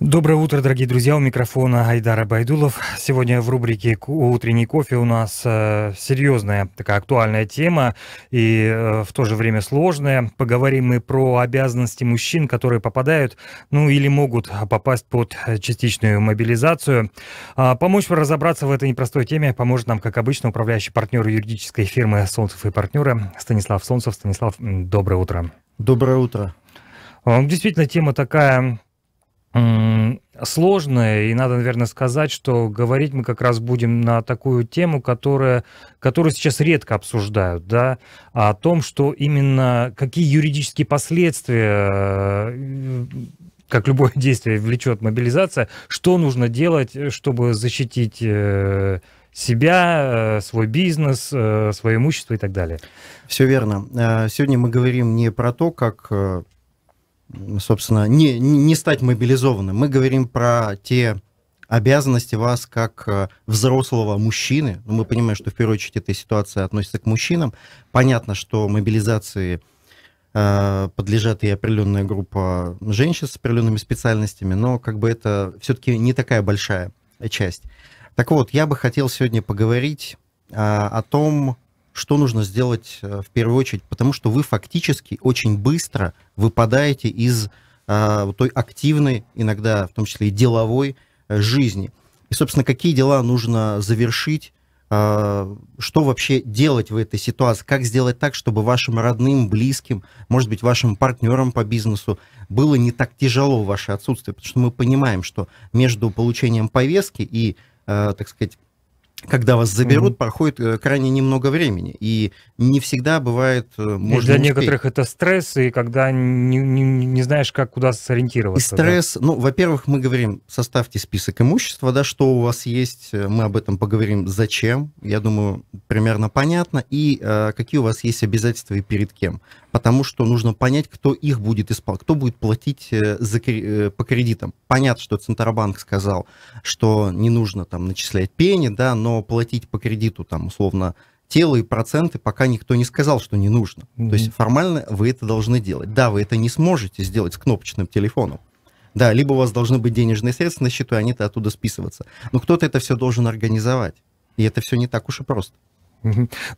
Доброе утро, дорогие друзья. У микрофона Айдара Байдулов. Сегодня в рубрике «Утренний кофе» у нас э, серьезная, такая актуальная тема и э, в то же время сложная. Поговорим мы про обязанности мужчин, которые попадают, ну или могут попасть под частичную мобилизацию. А, помочь разобраться в этой непростой теме поможет нам, как обычно, управляющий партнер юридической фирмы «Солнцев и партнеры» Станислав Солнцев. Станислав, доброе утро. Доброе утро. Э, действительно, тема такая сложное, и надо, наверное, сказать, что говорить мы как раз будем на такую тему, которая, которую сейчас редко обсуждают, да, а о том, что именно какие юридические последствия э, как любое действие влечет мобилизация, что нужно делать, чтобы защитить э, себя, э, свой бизнес, свое имущество и так далее. Все верно. Сегодня мы говорим не про то, как собственно, не, не стать мобилизованным. Мы говорим про те обязанности вас как э, взрослого мужчины. Ну, мы понимаем, что в первую очередь эта ситуация относится к мужчинам. Понятно, что мобилизации э, подлежат и определенная группа женщин с определенными специальностями, но как бы это все-таки не такая большая часть. Так вот, я бы хотел сегодня поговорить э, о том, что нужно сделать э, в первую очередь, потому что вы фактически очень быстро выпадаете из э, той активной, иногда в том числе и деловой э, жизни. И, собственно, какие дела нужно завершить, что вообще делать в этой ситуации, как сделать так, чтобы вашим родным, близким, может быть, вашим партнерам по бизнесу было не так тяжело ваше отсутствие, потому что мы понимаем, что между получением повестки и, так сказать, когда вас заберут, mm-hmm. проходит э, крайне немного времени. И не всегда бывает э, можно и Для успеть. некоторых это стресс, и когда не, не, не знаешь, как куда сориентироваться. И стресс, да? ну, во-первых, мы говорим, составьте список имущества, да, что у вас есть, э, мы об этом поговорим, зачем, я думаю, примерно понятно, и э, какие у вас есть обязательства и перед кем потому что нужно понять, кто их будет исполнять, кто будет платить э, за, э, по кредитам. Понятно, что Центробанк сказал, что не нужно там начислять пени, да, но платить по кредиту там условно тело и проценты, пока никто не сказал, что не нужно. Mm-hmm. То есть формально вы это должны делать. Да, вы это не сможете сделать с кнопочным телефоном. Да, либо у вас должны быть денежные средства на счету, и они-то оттуда списываться. Но кто-то это все должен организовать. И это все не так уж и просто.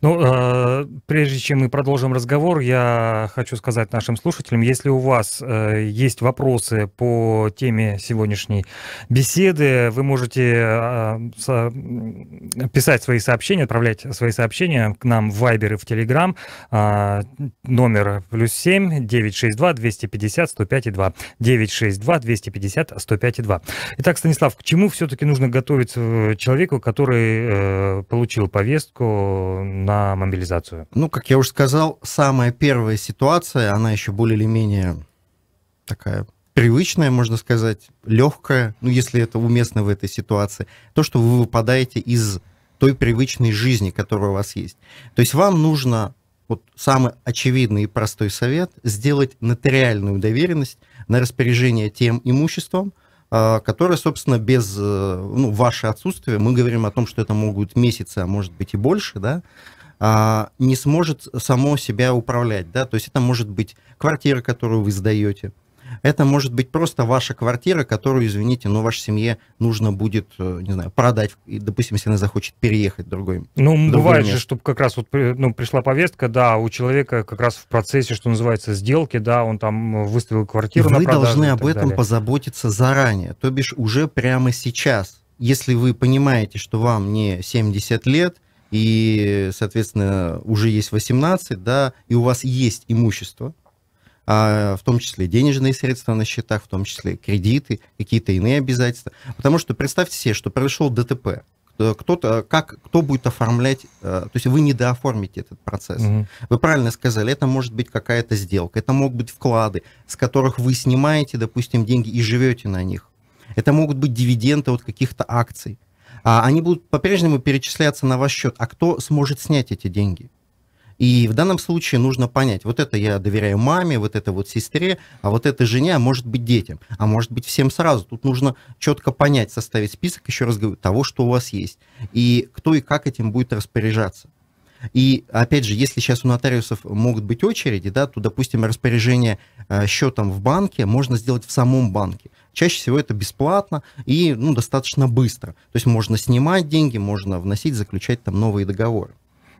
Ну, э, прежде чем мы продолжим разговор, я хочу сказать нашим слушателям, если у вас э, есть вопросы по теме сегодняшней беседы, вы можете а, писать свои сообщения, отправлять свои сообщения к нам в Viber и в Telegram. А, номер плюс 7 962 250 105 2. 962 250 105 2. Итак, Станислав, к чему все-таки нужно готовить э, человеку, который получил повестку на мобилизацию? Ну, как я уже сказал, самая первая ситуация, она еще более или менее такая привычная, можно сказать, легкая, ну, если это уместно в этой ситуации, то, что вы выпадаете из той привычной жизни, которая у вас есть. То есть вам нужно, вот самый очевидный и простой совет, сделать нотариальную доверенность на распоряжение тем имуществом, а, которые, собственно, без э, ну, ваше отсутствие, мы говорим о том, что это могут месяцы, а может быть и больше, да, а, не сможет само себя управлять, да, то есть это может быть квартира, которую вы сдаете, это может быть просто ваша квартира, которую, извините, но вашей семье нужно будет, э, не знаю, продать, и, допустим, если она захочет переехать в другой Ну, в бывает место. же, чтобы как раз вот ну, пришла повестка, да, у человека как раз в процессе, что называется, сделки, да, он там э, выставил квартиру и Вы должны об этом далее. позаботиться заранее, то бишь уже прямо сейчас. Если вы понимаете, что вам не 70 лет, и, соответственно, уже есть 18, да, и у вас есть имущество, а, в том числе денежные средства на счетах, в том числе кредиты, какие-то иные обязательства. Потому что представьте себе, что произошел ДТП, э, кто-то, как, кто будет оформлять, э, то есть вы недооформите этот процесс. Угу. Вы правильно сказали, это может быть какая-то сделка, это могут быть вклады, с которых вы снимаете, допустим, деньги и живете на них. Это могут быть дивиденды от каких-то акций. А они будут по-прежнему перечисляться на ваш счет. А кто сможет снять эти деньги? И в данном случае нужно понять, вот это я доверяю маме, вот это вот сестре, а вот это жене, а может быть детям, а может быть всем сразу. Тут нужно четко понять, составить список, еще раз говорю, того, что у вас есть, и кто и как этим будет распоряжаться. И опять же, если сейчас у нотариусов могут быть очереди, да, то, допустим, распоряжение э, счетом в банке можно сделать в самом банке. Чаще всего это бесплатно и ну, достаточно быстро. То есть можно снимать деньги, можно вносить, заключать там новые договоры.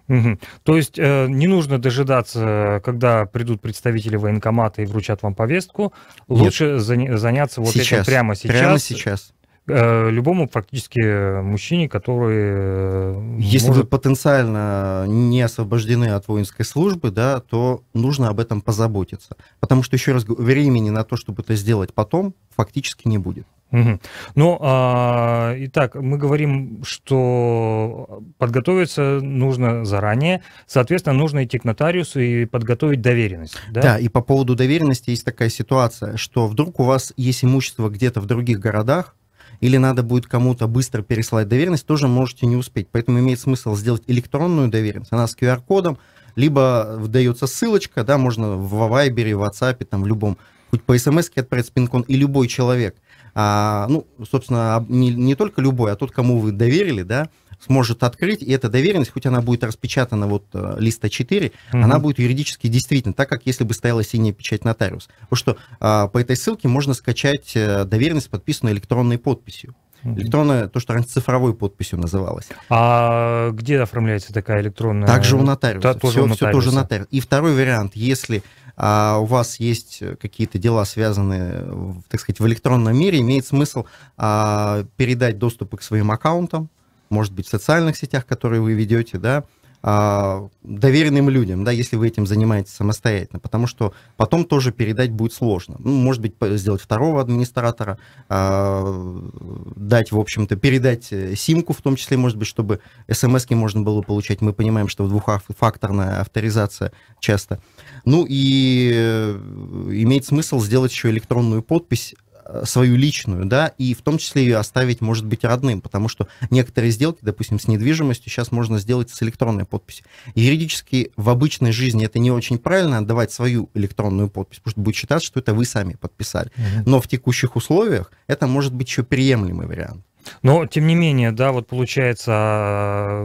Угу. То есть э, не нужно дожидаться, когда придут представители военкомата и вручат вам повестку. Нет. Лучше заняться вот сейчас. этим прямо сейчас. Прямо сейчас. Э, любому практически э, мужчине, который... Э, Если может... вы потенциально не освобождены от воинской службы, да, то нужно об этом позаботиться. Потому что, еще раз говорю, времени на то, чтобы это сделать потом, фактически не будет. Угу. Ну, а, итак, мы говорим, что подготовиться нужно заранее, соответственно, нужно идти к нотариусу и подготовить доверенность. Да? да, и по поводу доверенности есть такая ситуация, что вдруг у вас есть имущество где-то в других городах, или надо будет кому-то быстро переслать доверенность, тоже можете не успеть. Поэтому имеет смысл сделать электронную доверенность, она с QR-кодом, либо выдается ссылочка, да, можно в Viber, в WhatsApp, там, в любом, хоть по смс отправить спин-кон, и любой человек, а, ну, собственно, не, не только любой, а тот, кому вы доверили, да, сможет открыть, и эта доверенность, хоть она будет распечатана вот э, листа 4, угу. она будет юридически действительно, так как если бы стояла синяя печать нотариус. Потому что а, по этой ссылке можно скачать э, доверенность, подписанную электронной подписью. Электронная, то, что раньше цифровой подписью называлось. А где оформляется такая электронная? Также у нотариуса. Да, тоже все, у нотариуса. все тоже нотариус. И второй вариант, если а, у вас есть какие-то дела, связанные, так сказать, в электронном мире, имеет смысл а, передать доступ к своим аккаунтам, может быть, в социальных сетях, которые вы ведете, да, а, доверенным людям, да, если вы этим занимаетесь самостоятельно, потому что потом тоже передать будет сложно. Ну, может быть, сделать второго администратора, а, дать, в общем-то, передать э, симку, в том числе, может быть, чтобы смс можно было получать. Мы понимаем, что двухфакторная авторизация часто. Ну и э, имеет смысл сделать еще электронную подпись Э, свою личную, да, и в том числе ее оставить, может быть, родным, потому что некоторые сделки, допустим, с недвижимостью сейчас можно сделать с электронной подписью. Юридически в обычной жизни это не очень правильно отдавать свою электронную подпись, потому что будет считаться, что это вы сами подписали. Угу. Но в текущих условиях это может быть еще приемлемый вариант. Но, тем не менее, да, вот получается,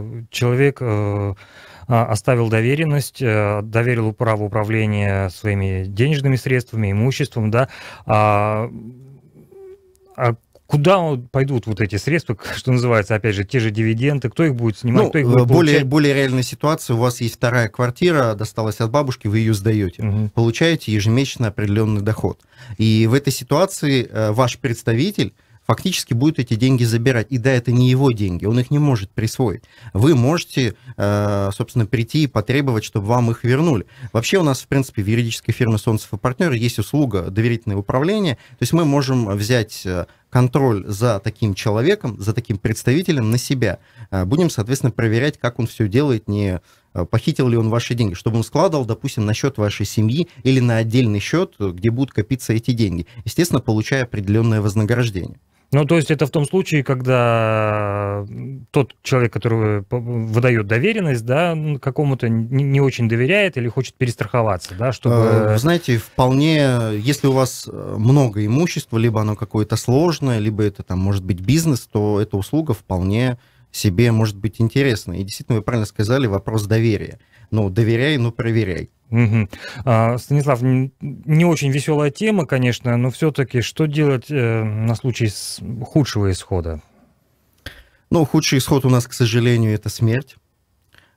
э, человек э, а, оставил доверенность, доверил право управления своими денежными средствами, имуществом, да, а, а куда пойдут вот эти средства, что называется, опять же, те же дивиденды, кто их будет снимать, ну, кто их будет э, более, более реальная ситуация, у вас есть вторая квартира, досталась от бабушки, вы ее сдаете, угу. получаете ежемесячно определенный доход. И в этой ситуации э, ваш представитель фактически будет эти деньги забирать. И да, это не его деньги, он их не может присвоить. Вы можете, э, собственно, прийти и потребовать, чтобы вам их вернули. Вообще у нас, в принципе, в юридической фирме «Солнцев и партнеры» есть услуга доверительное управление. То есть мы можем взять э, контроль за таким человеком, за таким представителем на себя. Э, будем, соответственно, проверять, как он все делает, не э, похитил ли он ваши деньги, чтобы он складывал, допустим, на счет вашей семьи или на отдельный счет, э, где будут копиться эти деньги, естественно, получая определенное вознаграждение. Ну, то есть это в том случае, когда тот человек, который э, выдает доверенность, да, какому-то не очень доверяет или хочет перестраховаться, да, э, чтобы... Знаете, вполне, если у вас много имущества, либо оно какое-то сложное, либо это там может быть бизнес, то эта услуга вполне себе может быть интересно. И действительно, вы правильно сказали, вопрос доверия. Ну, доверяй, но ну, проверяй. Угу. А, Станислав, не очень веселая тема, конечно, но все-таки что делать э, на случай худшего исхода? Ну, худший исход у нас, к сожалению, это смерть.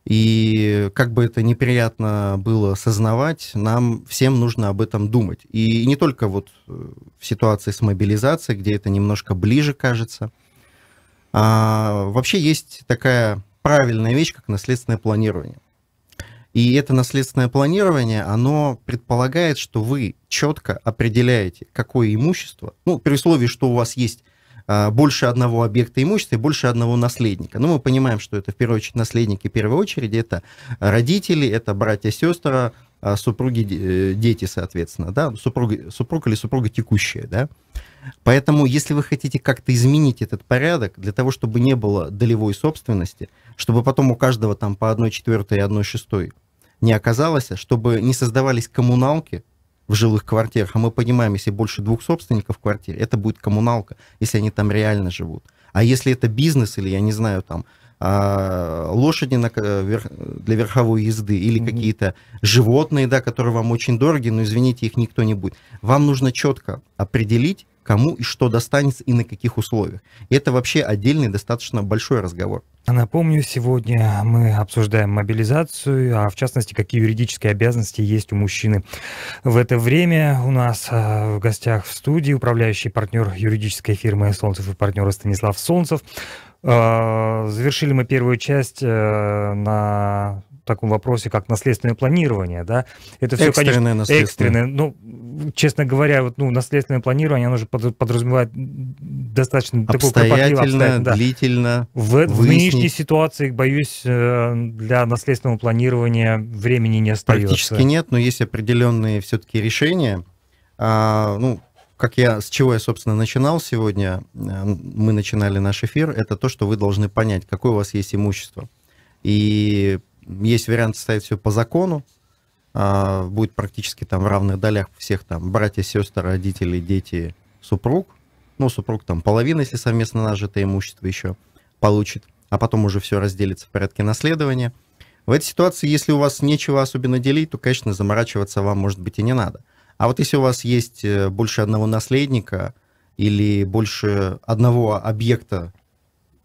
И как бы это неприятно было осознавать, нам всем нужно об этом думать. И не только вот э, в ситуации с мобилизацией, где это немножко ближе кажется – а, вообще есть такая правильная вещь, как наследственное планирование. И это наследственное планирование, оно предполагает, что вы четко определяете, какое имущество, ну, при условии, что у вас есть а, больше одного объекта имущества и больше одного наследника. Но ну, мы понимаем, что это в первую очередь наследники, в первую очередь это родители, это братья, сестры, а супруги, э, дети, соответственно, да, супруга, супруг или супруга текущая, да. Поэтому, если вы хотите как-то изменить этот порядок, для того, чтобы не было долевой собственности, чтобы потом у каждого там по 1 четвертой и 1 шестой не оказалось, а чтобы не создавались коммуналки в жилых квартирах, а мы понимаем, если больше двух собственников в квартире, это будет коммуналка, если они там реально живут. А если это бизнес или, я не знаю, там, а, лошади на, для верховой езды или mm-hmm. какие-то животные, да, которые вам очень дороги, но извините, их никто не будет. Вам нужно четко определить, кому и что достанется и на каких условиях. И это вообще отдельный достаточно большой разговор. Напомню, сегодня мы обсуждаем мобилизацию, а в частности, какие юридические обязанности есть у мужчины. В это время у нас э, в гостях в студии управляющий партнер юридической фирмы «Солнцев» и партнер Станислав Солнцев, а, завершили мы первую часть э, на таком вопросе, как наследственное планирование, да, это все, экстренное, конечно, наследственное. экстренное, ну, честно говоря, вот, ну, наследственное планирование, оно же подразумевает достаточно обстоятельно, такой длительно. В, в нынешней ситуации, боюсь, э, для наследственного планирования времени не остается. Практически нет, но есть определенные все-таки решения, а, ну, как я, с чего я, собственно, начинал сегодня, э, мы начинали наш эфир, это то, что вы должны понять, какое у вас есть имущество. И есть вариант ставить все по закону, а, будет практически там в равных долях всех там братья, сестры, родители, дети, супруг. Ну, супруг там половина, если совместно нажитое имущество еще получит, а потом уже все разделится в порядке наследования. В этой ситуации, если у вас нечего особенно делить, то, конечно, заморачиваться вам, может быть, и не надо – а вот если у вас есть э, больше одного наследника или больше одного объекта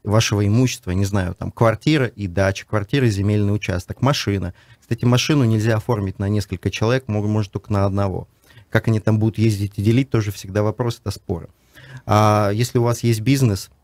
вашего имущества, не знаю, там квартира и дача, квартира и земельный участок, машина. Кстати, машину нельзя оформить на несколько человек, может только на одного. Как они там будут ездить и делить, тоже всегда вопрос, это споры. А если у вас есть бизнес –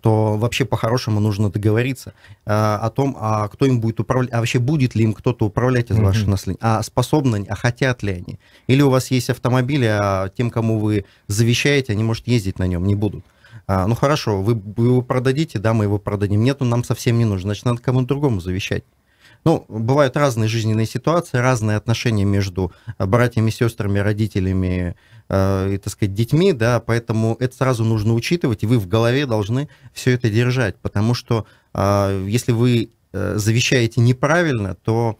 то вообще по-хорошему нужно договориться э, о том, а кто им будет управлять, а вообще будет ли им кто-то управлять из mm-hmm. наследия, а способны они, а хотят ли они. Или у вас есть автомобиль, а тем, кому вы завещаете, они, может, ездить на нем не будут. А, ну хорошо, вы, вы его продадите, да, мы его продадим. Нет, он нам совсем не нужен, значит, надо кому-то другому завещать. Ну, бывают разные жизненные ситуации, разные отношения между э, братьями, сестрами, родителями э, и, так сказать, детьми, да, поэтому это сразу нужно учитывать, и вы в голове должны все это держать, потому что э, если вы завещаете неправильно, то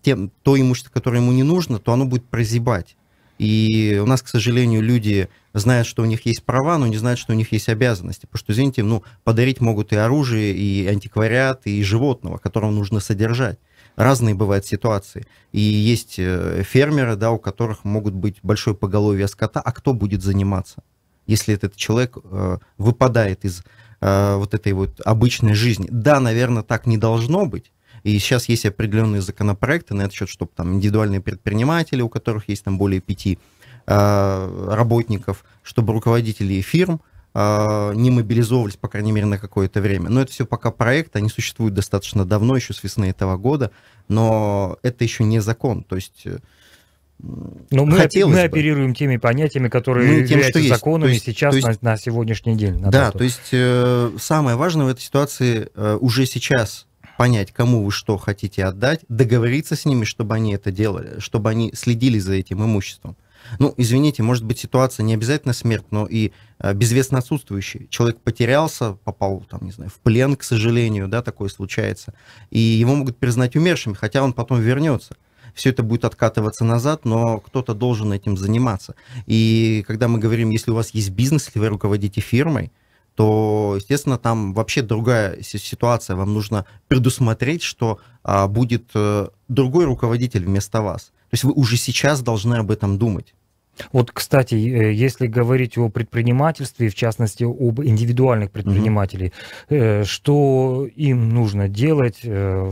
тем, то имущество, которое ему не нужно, то оно будет прозябать. И у нас, к сожалению, люди знают, что у них есть права, но не знают, что у них есть обязанности. Потому что, извините, ну, подарить могут и оружие, и антиквариат, и животного, которого нужно содержать. Разные бывают ситуации. И есть э, фермеры, да, у которых могут быть большое поголовье скота, а кто будет заниматься? если этот человек э, выпадает из э, вот этой вот обычной жизни. Да, наверное, так не должно быть, и сейчас есть определенные законопроекты на этот счет, чтобы там индивидуальные предприниматели, у которых есть там более пяти э, работников, чтобы руководители фирм э, не мобилизовывались, по крайней мере, на какое-то время. Но это все пока проект, они существуют достаточно давно, еще с весны этого года, но это еще не закон, то есть... Э, но мы, Хотелось мы оперируем теми понятиями, которые мы ну, тем, являются что законами есть, сейчас есть, на, на сегодняшний день. На да, дату. то есть э, самое важное в этой ситуации э, уже сейчас понять, кому вы что хотите отдать, договориться с ними, чтобы они это делали, чтобы они следили за этим имуществом. Ну, извините, может быть, ситуация не обязательно смерть, но и э, безвестно отсутствующий. Человек потерялся, попал, там, не знаю, в плен, к сожалению, да, такое случается. И его могут признать умершим, хотя он потом вернется. Все это будет откатываться назад, но кто-то должен этим заниматься. И когда мы говорим, если у вас есть бизнес, если вы руководите фирмой, то, естественно, там вообще другая ситуация. Вам нужно предусмотреть, что а, будет а, другой руководитель вместо вас. То есть вы уже сейчас должны об этом думать. Вот, кстати, э, если говорить о предпринимательстве, в частности, об индивидуальных предпринимателях mm-hmm. Э, что им нужно делать,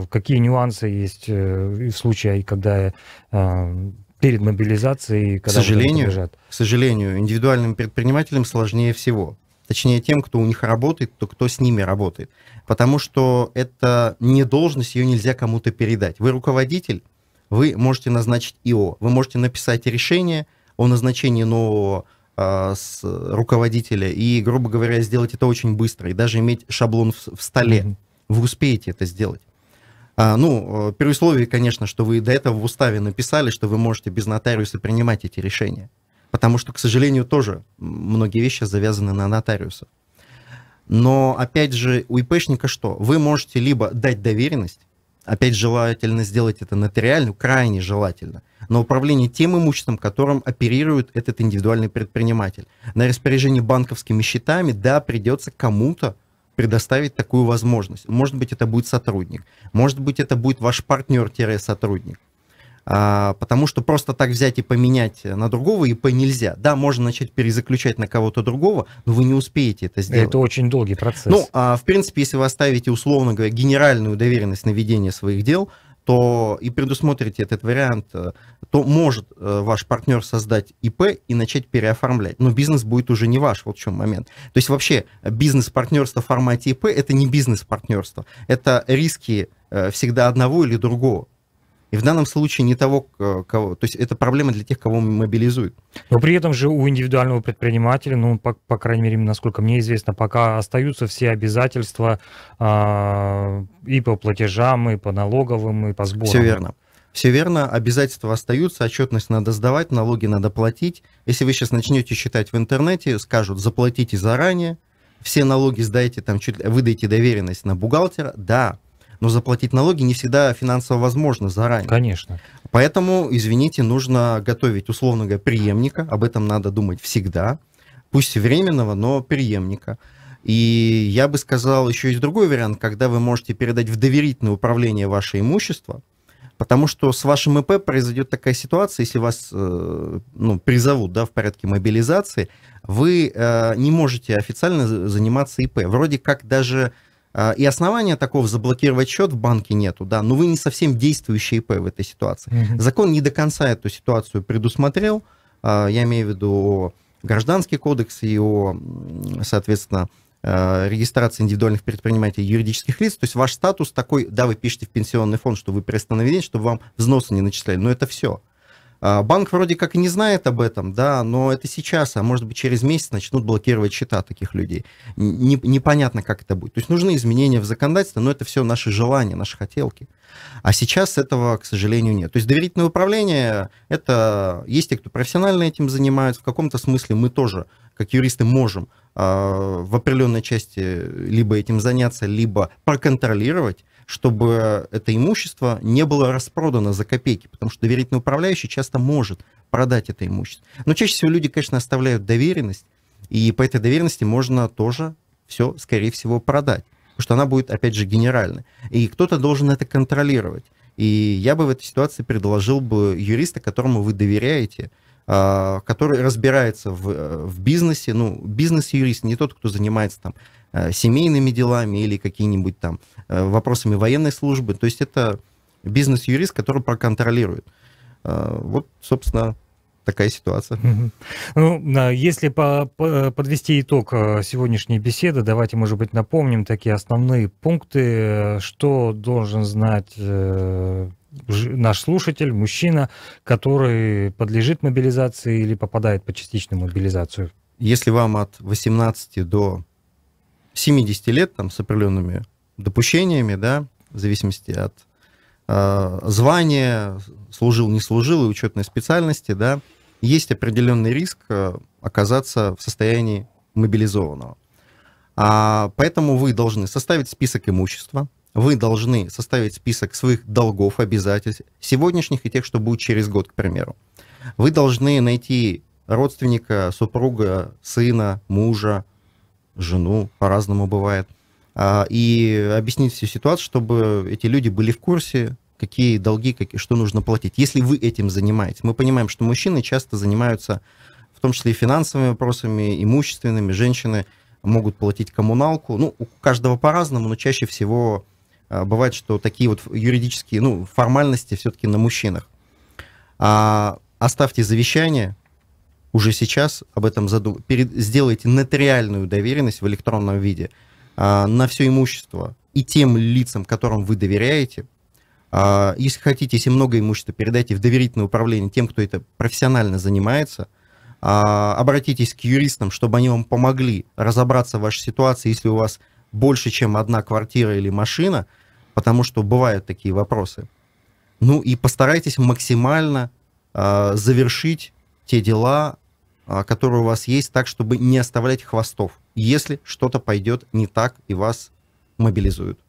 какие нюансы есть в случае, когда перед мобилизацией, когда к сожалению, к сожалению, индивидуальным предпринимателям сложнее всего, точнее тем, кто у них работает, то кто с ними работает. Потому что это не должность, ее нельзя кому-то передать. Вы руководитель, вы можете назначить ИО, вы можете написать решение о назначении нового э, с руководителя и, грубо говоря, сделать это очень быстро и даже иметь шаблон в, в столе. Mm-hmm. Вы успеете это сделать. А, ну, э, при условии, конечно, что вы до этого в уставе написали, что вы можете без нотариуса принимать эти решения. Потому что, к сожалению, тоже многие вещи завязаны на нотариуса. Но, опять же, у ИПшника что? Вы можете либо дать доверенность, опять желательно сделать это нотариально, крайне желательно, на управление тем имуществом, которым оперирует этот индивидуальный предприниматель. На распоряжение банковскими счетами, да, придется кому-то предоставить такую возможность. Может быть, это будет сотрудник, может быть, это будет ваш партнер-сотрудник. А, потому что просто так взять и поменять на другого ИП нельзя. Да, можно начать перезаключать на кого-то другого, но вы не успеете это сделать. Это очень долгий процесс. Ну, а, в принципе, если вы оставите, условно говоря, генеральную доверенность на ведение своих дел, то и предусмотрите этот вариант, э, то может э, ваш партнер создать ИП и начать переоформлять. Но бизнес будет уже не ваш, вот в чем момент. То есть вообще бизнес-партнерство в формате ИП это не бизнес-партнерство, это риски э, всегда одного или другого. И в данном случае не того, кого... То есть это проблема для тех, кого мобилизуют. Но при этом же у индивидуального предпринимателя, ну, по, по крайней мере, насколько мне известно, пока остаются все обязательства э, и по платежам, и по налоговым, и по сборам. Все верно. Все верно, обязательства остаются, отчетность надо сдавать, налоги надо платить. Если вы сейчас начнете считать в интернете, скажут, заплатите заранее, все налоги сдайте, там, чуть, выдайте доверенность на бухгалтера. Да, но заплатить налоги не всегда финансово возможно заранее. Конечно. Поэтому, извините, нужно готовить, условно говоря, преемника, об этом надо думать всегда, пусть временного, но преемника. И я бы сказал, еще есть другой вариант, когда вы можете передать в доверительное управление ваше имущество, потому что с вашим ИП произойдет такая ситуация, если вас э, ну, призовут да, в порядке мобилизации, вы э, не можете официально заниматься ИП. Вроде как даже а, и основания такого заблокировать счет в банке нету, да, но вы не совсем действующий ИП в этой ситуации. Закон не до конца эту ситуацию предусмотрел, а, я имею в виду гражданский кодекс и о, соответственно, а, регистрации индивидуальных предпринимателей юридических лиц. То есть ваш статус такой, да, вы пишете в пенсионный фонд, что вы приостановили, чтобы вам взносы не начисляли, но это все. А, банк вроде как и не знает об этом, да, но это сейчас, а может быть через месяц начнут блокировать счета таких людей. Не, непонятно, как это будет. То есть нужны изменения в законодательстве, но это все наши желания, наши хотелки. А сейчас этого, к сожалению, нет. То есть доверительное управление, это есть те, кто профессионально этим занимаются. В каком-то смысле мы тоже, как юристы, можем а, в определенной части либо этим заняться, либо проконтролировать чтобы это имущество не было распродано за копейки, потому что доверительный управляющий часто может продать это имущество. Но чаще всего люди, конечно, оставляют доверенность, и по этой доверенности можно тоже все, скорее всего, продать, потому что она будет, опять же, генеральной. И кто-то должен это контролировать. И я бы в этой ситуации предложил бы юриста, которому вы доверяете, а, который разбирается в, э, в бизнесе, ну, бизнес-юрист, не тот, кто занимается там Э, семейными делами или какими-нибудь там э, вопросами военной службы. То есть это бизнес-юрист, который проконтролирует. Э, вот, собственно, такая ситуация. Ну, а если по, по, подвести итог сегодняшней беседы, давайте, может быть, напомним такие основные пункты, что должен знать наш слушатель, мужчина, который подлежит мобилизации или попадает по частичную мобилизацию. Если вам от 18 до 70 лет там, с определенными допущениями, да, в зависимости от э, звания, служил, не служил, и учетной специальности, да, есть определенный риск э, оказаться в состоянии мобилизованного. А, поэтому вы должны составить список имущества, вы должны составить список своих долгов, обязательств, сегодняшних и тех, что будет через год, к примеру. Вы должны найти родственника, супруга, сына, мужа, жену, по-разному бывает. А, и объяснить всю ситуацию, чтобы эти люди были в курсе, какие долги, какие, что нужно платить. Если вы этим занимаетесь, мы понимаем, что мужчины часто занимаются в том числе и финансовыми вопросами, имущественными, женщины могут платить коммуналку. Ну, у каждого по-разному, но чаще всего а, бывает, что такие вот юридические ну, формальности все-таки на мужчинах. А, оставьте завещание, уже сейчас об этом задум... сделайте нотариальную доверенность в электронном виде а, на все имущество и тем лицам, которым вы доверяете. А, если хотите, если много имущества, передайте в доверительное управление тем, кто это профессионально занимается. А, обратитесь к юристам, чтобы они вам помогли разобраться в вашей ситуации, если у вас больше, чем одна квартира или машина, потому что бывают такие вопросы. Ну и постарайтесь максимально э, завершить те дела, а, которые у вас есть, так, чтобы не оставлять хвостов, если что-то пойдет не так и вас мобилизуют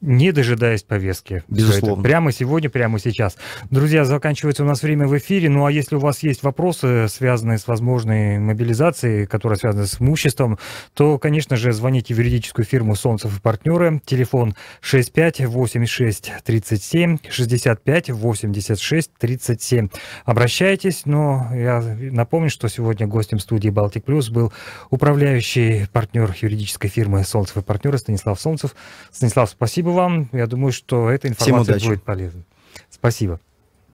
не дожидаясь повестки. Безусловно. Прямо сегодня, прямо сейчас. Друзья, заканчивается у нас время в эфире. Ну а если у вас есть вопросы, связанные с возможной мобилизацией, которая связана с имуществом, то, конечно же, звоните в юридическую фирму «Солнцев и партнеры». Телефон 658637 658637. Обращайтесь, но я напомню, что сегодня гостем студии «Балтик Плюс» был управляющий партнер юридической фирмы «Солнцев и партнеры» Станислав Солнцев. Станислав, спасибо вам. Я думаю, что эта информация будет полезна. Спасибо.